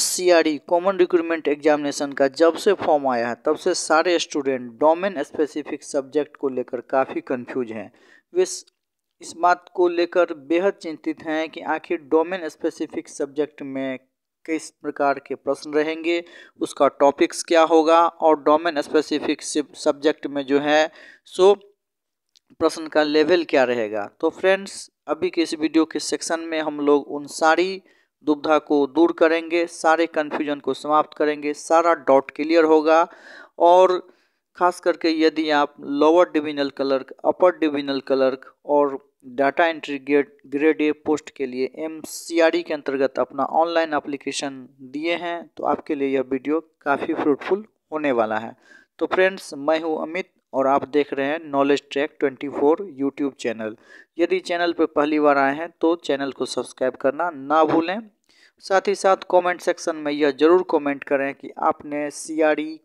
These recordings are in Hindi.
student CRE common recruitment examination का जब से फॉर्म आया है तब से सारे स्टूडेंट डोमेन स्पेसिफिक सब्जेक्ट को लेकर काफ़ी कंफ्यूज हैं वे इस बात को लेकर बेहद चिंतित हैं कि आखिर डोमेन स्पेसिफिक सब्जेक्ट में किस प्रकार के प्रश्न रहेंगे उसका टॉपिक्स क्या होगा और डोमेन स्पेसिफिक सब्जेक्ट में जो है सो प्रश्न का लेवल क्या रहेगा तो फ्रेंड्स अभी के इस वीडियो के सेक्शन में हम लोग उन सारी दुविधा को दूर करेंगे सारे कन्फ्यूजन को समाप्त करेंगे सारा डॉट क्लियर होगा और खास करके यदि आप lower divisional clerk upper divisional clerk और data entry grade grade A post के लिए एम e के अंतर्गत अपना ऑनलाइन एप्लीकेशन दिए हैं तो आपके लिए यह वीडियो काफ़ी फ्रूटफुल होने वाला है तो फ्रेंड्स मैं हूं अमित और आप देख रहे हैं नॉलेज ट्रैक 24 यूट्यूब चैनल यदि चैनल पर पहली बार आए हैं तो चैनल को सब्सक्राइब करना ना भूलें साथ ही साथ कमेंट सेक्शन में यह ज़रूर कमेंट करें कि आपने C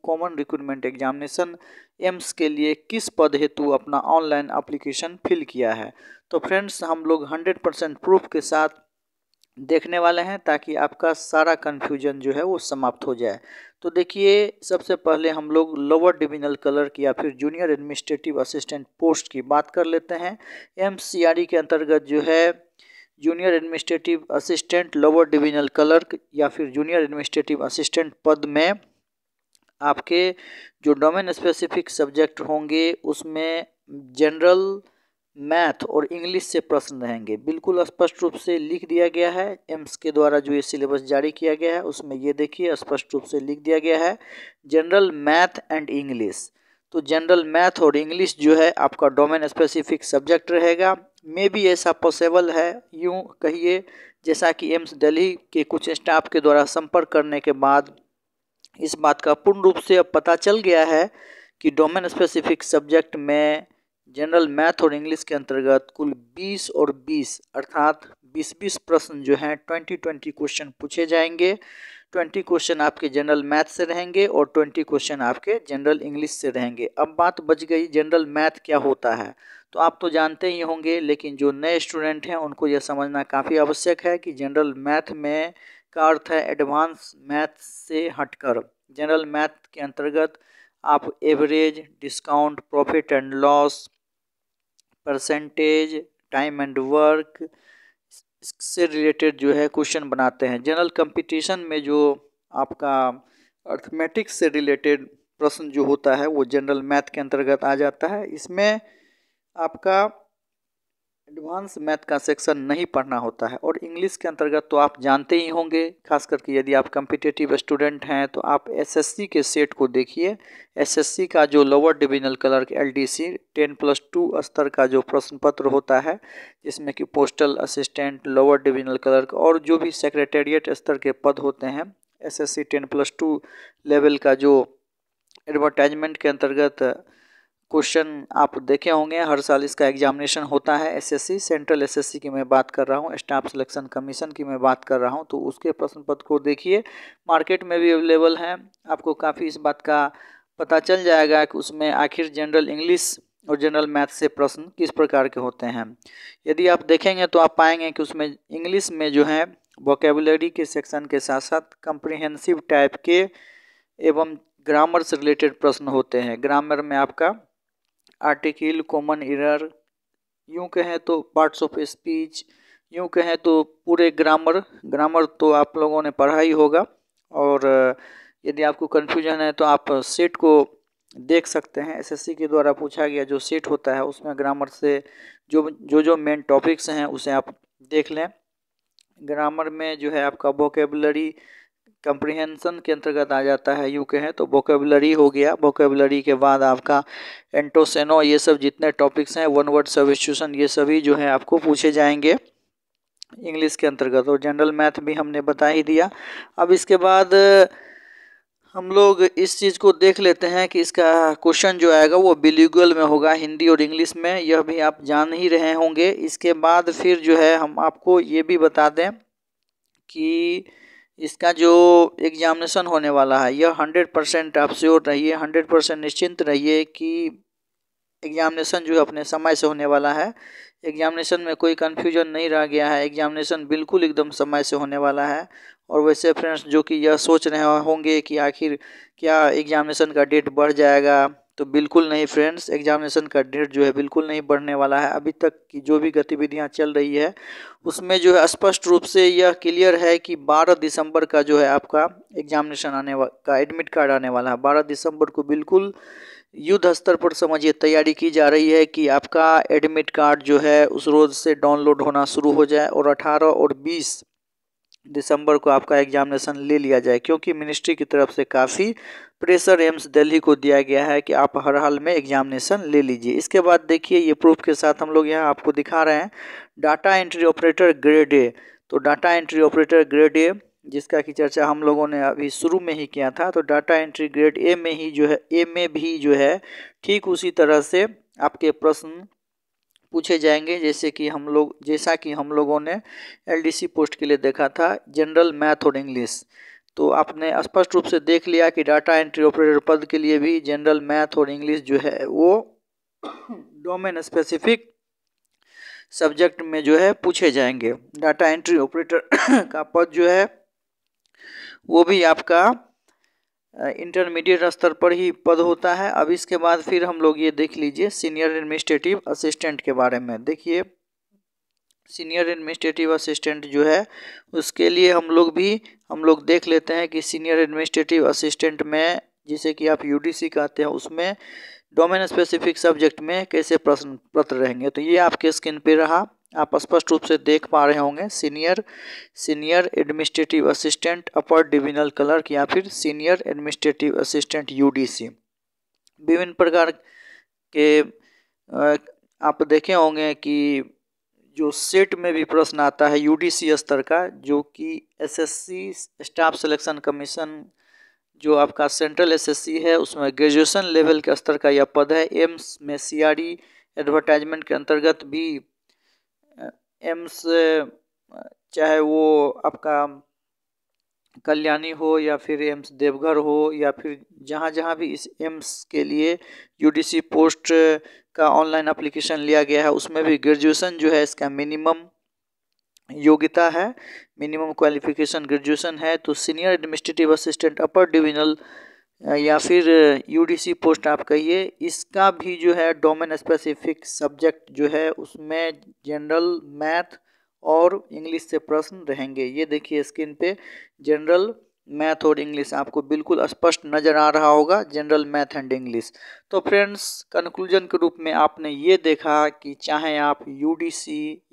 common recruitment examination AIIMS के लिए किस पद हेतु अपना ऑनलाइन अप्लीकेशन फिल किया है तो फ्रेंड्स हम लोग हंड्रेड परसेंट प्रूफ के साथ देखने वाले हैं ताकि आपका सारा कन्फ्यूजन जो है वो समाप्त हो जाए तो देखिए सबसे पहले हम लोग लोअर डिविजनल कलर की या फिर जूनियर एडमिनिस्ट्रेटिव असिस्टेंट पोस्ट की बात कर लेते हैं एम e के अंतर्गत जो है junior administrative assistant lower divisional clerk या फिर जूनियर एडमिनिस्ट्रेटिव असिस्टेंट पद में आपके जो डोमेन स्पेसिफिक सब्जेक्ट होंगे उसमें जनरल मैथ और इंग्लिश से प्रश्न रहेंगे बिल्कुल स्पष्ट रूप से लिख दिया गया है एम्स के द्वारा जो ये सिलेबस जारी किया गया है उसमें ये देखिए स्पष्ट रूप से लिख दिया गया है जनरल मैथ एंड इंग्लिश तो जनरल मैथ और इंग्लिश जो है आपका डोमेन स्पेसिफिक सब्जेक्ट रहेगा मे भी ऐसा पॉसिबल है यूँ कहिए जैसा कि एम्स दिल्ली के कुछ स्टाफ के द्वारा संपर्क करने के बाद इस बात का पूर्ण रूप से अब पता चल गया है कि डोमेन स्पेसिफिक सब्जेक्ट में जनरल मैथ और इंग्लिश के अंतर्गत कुल 20 और 20 अर्थात 20-20 प्रश्न जो हैं 20-20 क्वेश्चन पूछे जाएंगे 20 क्वेश्चन आपके जनरल मैथ से रहेंगे और 20 क्वेश्चन आपके जनरल इंग्लिश से रहेंगे अब बात बच गई जनरल मैथ क्या होता है तो आप तो जानते ही होंगे लेकिन जो नए स्टूडेंट हैं उनको यह समझना काफ़ी आवश्यक है कि जनरल मैथ में का अर्थ है एडवांस मैथ से हटकर जनरल मैथ के अंतर्गत आप average discount profit and loss percentage time and work से रिलेटेड जो है क्वेश्चन बनाते हैं जनरल कंपटीशन में जो आपका अर्थमेटिक्स से रिलेटेड प्रश्न जो होता है वो जनरल मैथ के अंतर्गत आ जाता है इसमें आपका एडवांस मैथ का सेक्शन नहीं पढ़ना होता है और इंग्लिश के अंतर्गत तो आप जानते ही होंगे खास करके यदि आप कम्पिटेटिव स्टूडेंट हैं तो आप एसएससी के सेट को देखिए एसएससी का जो lower divisional clerk LDC ten plus two स्तर का जो प्रश्न पत्र होता है जिसमें कि postal assistant lower divisional clerk और जो भी सेक्रेटेरिएट स्तर के पद होते हैं S ten plus two level का जो एडवर्टाइजमेंट के अंतर्गत क्वेश्चन आप देखे होंगे हर साल इसका एग्जामिनेशन होता है एसएससी सेंट्रल एसएससी की मैं बात कर रहा हूँ स्टाफ सिलेक्शन कमीशन की मैं बात कर रहा हूँ तो उसके प्रश्न पत्र को देखिए मार्केट में भी अवेलेबल है आपको काफ़ी इस बात का पता चल जाएगा कि उसमें आखिर जनरल इंग्लिश और जनरल मैथ से प्रश्न किस प्रकार के होते हैं यदि आप देखेंगे तो आप पाएंगे कि उसमें इंग्लिश में जो है वोकेबुलरी के सेक्शन के साथ साथ कंप्रिहेंसिव टाइप के एवं ग्रामर से रिलेटेड प्रश्न होते हैं ग्रामर में आपका आर्टिकल कॉमन इरर यूँ कहें तो पार्ट्स ऑफ स्पीच यूँ कहें तो पूरे ग्रामर ग्रामर तो आप लोगों ने पढ़ा ही होगा और यदि आपको कन्फ्यूजन है तो आप सेट को देख सकते हैं एसएससी के द्वारा पूछा गया जो सेट होता है उसमें ग्रामर से जो जो जो मेन टॉपिक्स हैं उसे आप देख लें ग्रामर में जो है आपका वोकेबलरी कंप्रीहेंसन के अंतर्गत आ जाता है यू के हैं तो वोकेबलरी हो गया वोकेबलरी के बाद आपका एंटोसेनो ये सब जितने टॉपिक्स हैं वन वर्ड सब्स्टिट्यूशन ये सभी जो है आपको पूछे जाएंगे इंग्लिश के अंतर्गत और जनरल मैथ भी हमने बता ही दिया अब इसके बाद हम लोग इस चीज़ को देख लेते हैं कि इसका क्वेश्चन जो आएगा वो बिलीगुअल में होगा हिंदी और इंग्लिश में यह भी आप जान ही रहे होंगे इसके बाद फिर जो है हम आपको ये भी बता दें कि इसका जो एग्जामिनेशन होने वाला है यह हंड्रेड परसेंट आप श्योर रहिए हंड्रेड परसेंट निश्चिंत रहिए कि एग्जामिनेशन जो है अपने समय से होने वाला है एग्जामिनेशन में कोई कन्फ्यूजन नहीं रह गया है एग्जामिनेशन बिल्कुल एकदम समय से होने वाला है और वैसे फ्रेंड्स जो कि यह सोच रहे होंगे कि आखिर क्या एग्जामिनेशन का डेट बढ़ जाएगा तो बिल्कुल नहीं फ्रेंड्स एग्जामिनेशन का डेट जो है बिल्कुल नहीं बढ़ने वाला है अभी तक की जो भी गतिविधियां चल रही है उसमें जो है स्पष्ट रूप से यह क्लियर है कि 12 दिसंबर का जो है आपका एग्जामिनेशन आने का एडमिट कार्ड आने वाला है 12 दिसंबर को बिल्कुल युद्ध स्तर पर समझिए तैयारी की जा रही है कि आपका एडमिट कार्ड जो है उस रोज़ से डाउनलोड होना शुरू हो जाए और अठारह और बीस दिसंबर को आपका एग्जामिनेशन ले लिया जाए क्योंकि मिनिस्ट्री की तरफ से काफ़ी प्रेशर एम्स दिल्ली को दिया गया है कि आप हर हाल में एग्जामिनेशन ले लीजिए इसके बाद देखिए ये प्रूफ के साथ हम लोग यहाँ आपको दिखा रहे हैं data entry operator grade A तो data entry operator grade A जिसका की चर्चा हम लोगों ने अभी शुरू में ही किया था तो डाटा एंट्री ग्रेड ए में ही जो है ए में भी जो है ठीक उसी तरह से आपके प्रश्न पूछे जाएंगे जैसे कि हम लोग जैसा कि हम लोगों ने एलडीसी पोस्ट के लिए देखा था जनरल मैथ और इंग्लिश तो आपने स्पष्ट रूप से देख लिया कि डाटा एंट्री ऑपरेटर पद के लिए भी जनरल मैथ और इंग्लिश जो है वो डोमेन स्पेसिफिक सब्जेक्ट में जो है पूछे जाएंगे डाटा एंट्री ऑपरेटर का पद जो है वो भी आपका इंटरमीडिएट स्तर पर ही पद होता है अब इसके बाद फिर हम लोग ये देख लीजिए सीनियर एडमिनिस्ट्रेटिव असिस्टेंट के बारे में देखिए सीनियर एडमिनिस्ट्रेटिव असिस्टेंट जो है उसके लिए हम लोग भी हम लोग देख लेते हैं कि सीनियर एडमिनिस्ट्रेटिव असिस्टेंट में जिसे कि आप यूडीसी कहते हैं उसमें डोमेन स्पेसिफिक सब्जेक्ट में कैसे प्रश्न पत्र रहेंगे तो ये आपके स्क्रीन पे रहा आप स्पष्ट रूप से देख पा रहे होंगे senior senior administrative assistant upper divisional clerk या फिर सीनियर एडमिनिस्ट्रेटिव असिस्टेंट सी विभिन्न प्रकार के आप देखे होंगे कि जो सेट में भी प्रश्न आता है यूडीसी स्तर का जो कि एसएससी स्टाफ सिलेक्शन कमीशन जो आपका सेंट्रल एसएससी है उसमें ग्रेजुएशन लेवल के स्तर का यह पद है एम्स में सीआरई एडवर्टाइजमेंट के अंतर्गत भी एम्स चाहे वो आपका कल्याणी हो या फिर एम्स देवघर हो या फिर जहाँ जहाँ भी इस एम्स के लिए यूडीसी पोस्ट का ऑनलाइन अप्लीकेशन लिया गया है उसमें भी ग्रेजुएशन जो है इसका मिनिमम योग्यता है मिनिमम क्वालिफिकेशन ग्रेजुएशन है तो senior administrative assistant upper divisional या फिर यूडीसी पोस्ट आप कहिए इसका भी जो है डोमेन स्पेसिफिक सब्जेक्ट जो है उसमें जनरल मैथ और इंग्लिश से प्रश्न रहेंगे ये देखिए स्क्रीन पे जनरल मैथ और इंग्लिश आपको बिल्कुल स्पष्ट नज़र आ रहा होगा जनरल मैथ एंड इंग्लिश तो फ्रेंड्स कंक्लूजन के रूप में आपने ये देखा कि चाहे आप यू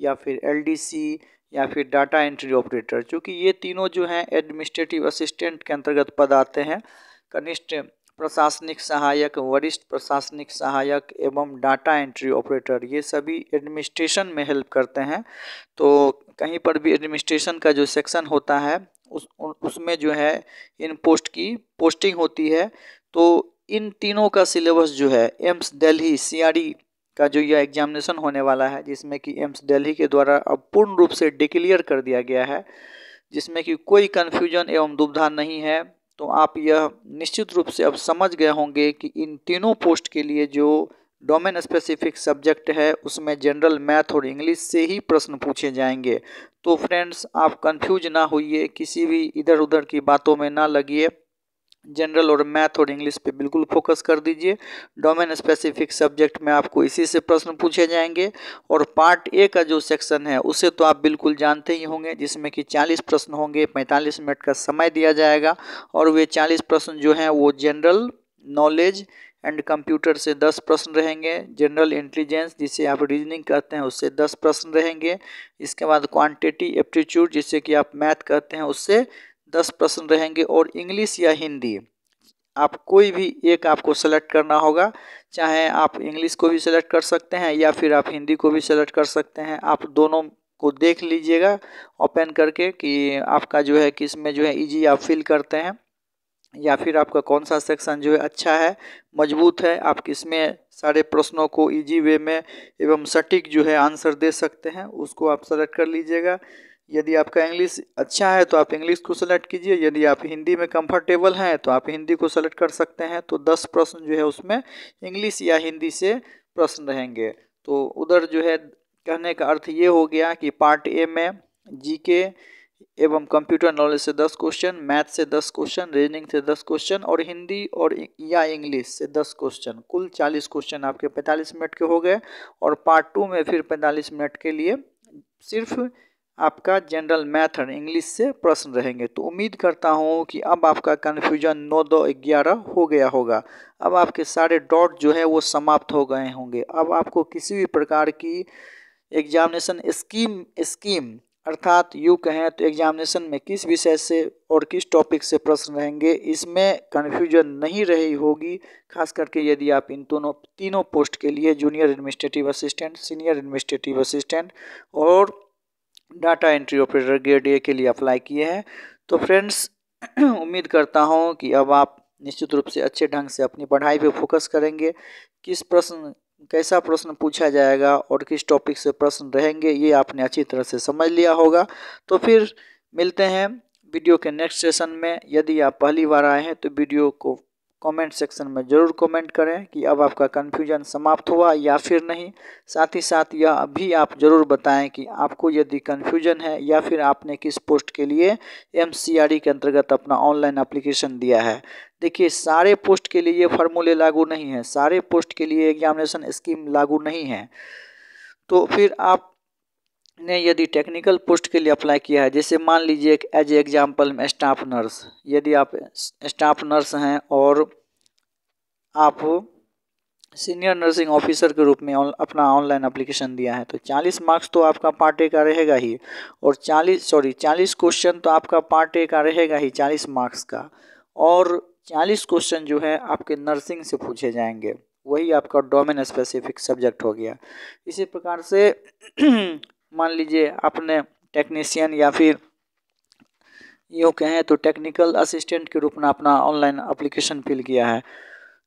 या फिर एल या फिर डाटा एंट्री ऑपरेटर चूँकि ये तीनों जो हैं एडमिनिस्ट्रेटिव असिस्टेंट के अंतर्गत पद आते हैं कनिष्ठ प्रशासनिक सहायक वरिष्ठ प्रशासनिक सहायक एवं डाटा एंट्री ऑपरेटर ये सभी एडमिनिस्ट्रेशन में हेल्प करते हैं तो कहीं पर भी एडमिनिस्ट्रेशन का जो सेक्शन होता है उस उसमें जो है इन पोस्ट की पोस्टिंग होती है तो इन तीनों का सिलेबस जो है एम्स दिल्ली सी का जो यह एग्जामिनेशन होने वाला है जिसमें कि एम्स दिल्ली के द्वारा अब पूर्ण रूप से डिक्लेयर कर दिया गया है जिसमें कि कोई कन्फ्यूजन एवं दुविधा नहीं है तो आप यह निश्चित रूप से अब समझ गए होंगे कि इन तीनों पोस्ट के लिए जो डोमेन स्पेसिफिक सब्जेक्ट है उसमें जनरल मैथ और इंग्लिश से ही प्रश्न पूछे जाएंगे तो फ्रेंड्स आप कंफ्यूज ना होइए किसी भी इधर उधर की बातों में ना लगिए जनरल और मैथ और इंग्लिश पे बिल्कुल फोकस कर दीजिए डोमेन स्पेसिफिक सब्जेक्ट में आपको इसी से प्रश्न पूछे जाएंगे और पार्ट ए का जो सेक्शन है उसे तो आप बिल्कुल जानते ही होंगे जिसमें कि 40 प्रश्न होंगे 45 मिनट का समय दिया जाएगा और वे 40 प्रश्न जो हैं वो जनरल नॉलेज एंड कंप्यूटर से दस प्रश्न रहेंगे जनरल इंटेलिजेंस जिसे आप रीजनिंग कहते हैं उससे दस प्रश्न रहेंगे इसके बाद क्वांटिटी एप्टीट्यूड जिसे कि आप मैथ कहते हैं उससे दस प्रश्न रहेंगे और इंग्लिश या हिंदी आप कोई भी एक आपको सेलेक्ट करना होगा चाहे आप इंग्लिश को भी सेलेक्ट कर सकते हैं या फिर आप हिंदी को भी सेलेक्ट कर सकते हैं आप दोनों को देख लीजिएगा ओपन करके कि आपका जो है किस में जो है इजी आप फील करते हैं या फिर आपका कौन सा सेक्शन जो है अच्छा है मजबूत है आप किस में सारे प्रश्नों को इजी वे में एवं सटीक जो है आंसर दे सकते हैं उसको आप सेलेक्ट कर लीजिएगा यदि आपका इंग्लिश अच्छा है तो आप इंग्लिश को सेलेक्ट कीजिए यदि आप हिंदी में कंफर्टेबल हैं तो आप हिंदी को सेलेक्ट कर सकते हैं तो दस प्रश्न जो है उसमें इंग्लिश या हिंदी से प्रश्न रहेंगे तो उधर जो है कहने का अर्थ ये हो गया कि पार्ट ए में जीके एवं कंप्यूटर नॉलेज से दस क्वेश्चन मैथ से दस क्वेश्चन रीजनिंग से दस क्वेश्चन और हिंदी और या इंग्लिश से दस क्वेश्चन कुल चालीस क्वेश्चन आपके पैंतालीस मिनट के हो गए और पार्ट टू में फिर पैंतालीस मिनट के लिए सिर्फ आपका जनरल मैथड इंग्लिश से प्रश्न रहेंगे तो उम्मीद करता हूँ कि अब आपका कन्फ्यूजन नौ दो ग्यारह हो गया होगा अब आपके सारे डॉट जो है वो समाप्त हो गए होंगे अब आपको किसी भी प्रकार की एग्जामिनेशन स्कीम स्कीम अर्थात यू कहें तो एग्जामिनेशन में किस विषय से और किस टॉपिक से प्रश्न रहेंगे इसमें कन्फ्यूजन नहीं रही होगी खास करके यदि आप इन दोनों तीनों पोस्ट के लिए junior administrative assistant senior administrative assistant और data entry operator grade A के लिए अप्लाई किए हैं तो फ्रेंड्स उम्मीद करता हूँ कि अब आप निश्चित रूप से अच्छे ढंग से अपनी पढ़ाई पे फोकस करेंगे किस प्रश्न कैसा प्रश्न पूछा जाएगा और किस टॉपिक से प्रश्न रहेंगे ये आपने अच्छी तरह से समझ लिया होगा तो फिर मिलते हैं वीडियो के नेक्स्ट सेशन में यदि आप पहली बार आए हैं तो वीडियो को कमेंट सेक्शन में ज़रूर कमेंट करें कि अब आपका कन्फ्यूजन समाप्त हुआ या फिर नहीं साथ ही साथ यह भी आप ज़रूर बताएं कि आपको यदि कन्फ्यूजन है या फिर आपने किस पोस्ट के लिए एम e के अंतर्गत अपना ऑनलाइन अप्लीकेशन दिया है देखिए सारे पोस्ट के लिए ये फार्मूले लागू नहीं हैं सारे पोस्ट के लिए एग्जामिनेशन स्कीम लागू नहीं है तो फिर आप ने यदि टेक्निकल पोस्ट के लिए अप्लाई किया है जैसे मान लीजिए एज ए एग्जाम्पल में स्टाफ नर्स यदि आप स्टाफ नर्स हैं और आप सीनियर नर्सिंग ऑफिसर के रूप में अपना ऑनलाइन एप्लीकेशन दिया है तो 40 मार्क्स तो आपका पार्ट ए का रहेगा ही और 40 सॉरी 40 क्वेश्चन तो आपका पार्ट ए का रहेगा ही 40 मार्क्स का और 40 क्वेश्चन जो है आपके नर्सिंग से पूछे जाएंगे वही आपका डोमेन स्पेसिफिक सब्जेक्ट हो गया इसी प्रकार से मान लीजिए आपने टेक्नीशियन या फिर यूँ कहें तो टेक्निकल असिस्टेंट के रूप में अपना ऑनलाइन अप्लीकेशन फिल किया है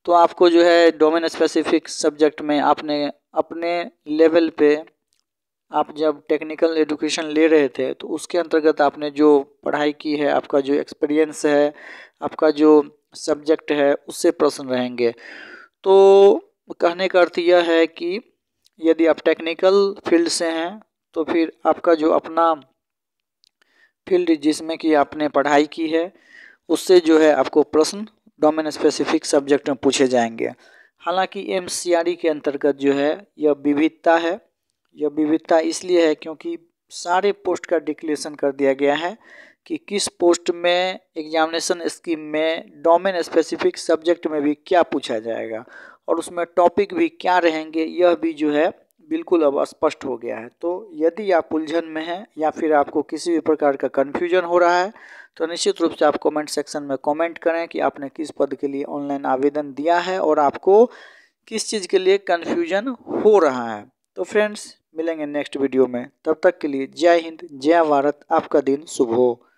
तो आपको जो है डोमेन स्पेसिफिक सब्जेक्ट में आपने अपने लेवल पे आप जब टेक्निकल एजुकेशन ले रहे थे तो उसके अंतर्गत आपने जो पढ़ाई की है आपका जो एक्सपीरियंस है आपका जो सब्जेक्ट है उससे प्रश्न रहेंगे तो कहने का अर्थ यह है कि यदि आप टेक्निकल फील्ड से हैं तो फिर आपका जो अपना फील्ड जिसमें कि आपने पढ़ाई की है उससे जो है आपको प्रश्न डोमेन स्पेसिफिक सब्जेक्ट में पूछे जाएंगे हालांकि एम e के अंतर्गत जो है यह विविधता है यह विविधता इसलिए है क्योंकि सारे पोस्ट का डिक्लेरेशन कर दिया गया है कि किस पोस्ट में एग्जामिनेशन स्कीम में डोमेन स्पेसिफिक सब्जेक्ट में भी क्या पूछा जाएगा और उसमें टॉपिक भी क्या रहेंगे यह भी जो है बिल्कुल अब स्पष्ट हो गया है तो यदि आप उलझन में हैं या फिर आपको किसी भी प्रकार का कन्फ्यूजन हो रहा है तो निश्चित रूप से आप कमेंट सेक्शन में कमेंट करें कि आपने किस पद के लिए ऑनलाइन आवेदन दिया है और आपको किस चीज़ के लिए कन्फ्यूजन हो रहा है तो फ्रेंड्स मिलेंगे नेक्स्ट वीडियो में तब तक के लिए जय हिंद जय भारत आपका दिन शुभ हो